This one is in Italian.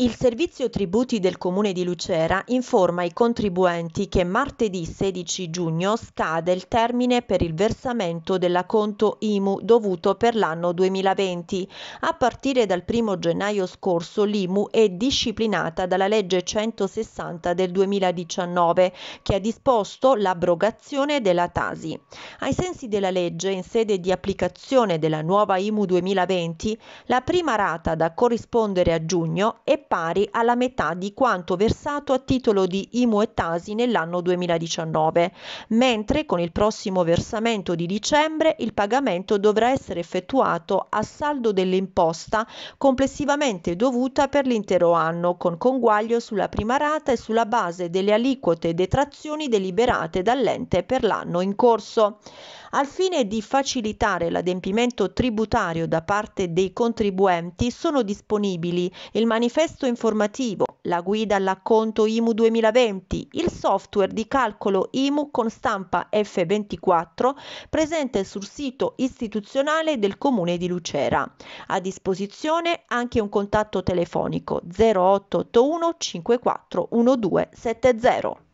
Il Servizio Tributi del Comune di Lucera informa i contribuenti che martedì 16 giugno scade il termine per il versamento dell'acconto IMU dovuto per l'anno 2020. A partire dal 1 gennaio scorso l'IMU è disciplinata dalla legge 160 del 2019 che ha disposto l'abrogazione della Tasi. Ai sensi della legge, in sede di applicazione della nuova IMU 2020, la prima rata da corrispondere a giugno è pari alla metà di quanto versato a titolo di IMU e Tasi nell'anno 2019, mentre con il prossimo versamento di dicembre il pagamento dovrà essere effettuato a saldo dell'imposta complessivamente dovuta per l'intero anno, con conguaglio sulla prima rata e sulla base delle aliquote e detrazioni deliberate dall'ente per l'anno in corso. Al fine di facilitare l'adempimento tributario da parte dei contribuenti sono disponibili il manifesto testo informativo, la guida all'acconto IMU 2020, il software di calcolo IMU con stampa F24 presente sul sito istituzionale del Comune di Lucera. A disposizione anche un contatto telefonico 0881 541270.